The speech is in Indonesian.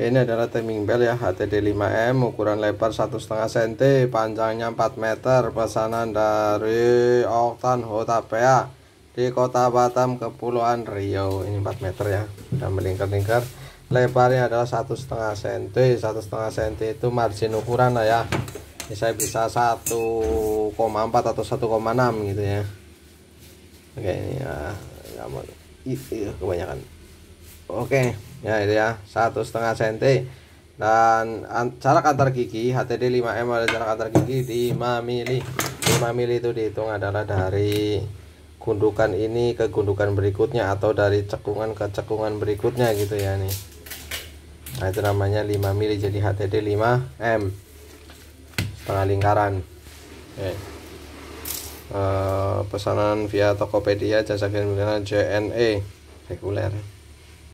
ini adalah timing bell ya HTD5M ukuran lebar 1,5 cm panjangnya 4 meter pesanan dari Oktan Hotapea di kota Batam Kepulauan Rio ini 4 meter ya sudah melingkar-lingkar lebarnya adalah 1,5 cm 1,5 cm itu margin ukuran lah ya ini saya bisa 1,4 atau 1,6 gitu ya oke ini ya iya, kebanyakan oke ya itu ya satu setengah senti dan an jarak antar gigi HTD 5 m ada jarak antar gigi 5 mili 5 mili itu dihitung adalah dari gundukan ini ke gundukan berikutnya atau dari cekungan ke cekungan berikutnya gitu ya nih nah itu namanya 5 mili jadi HTD 5 m setengah lingkaran Oke. Uh, pesanan via Tokopedia jasa kirim JNE reguler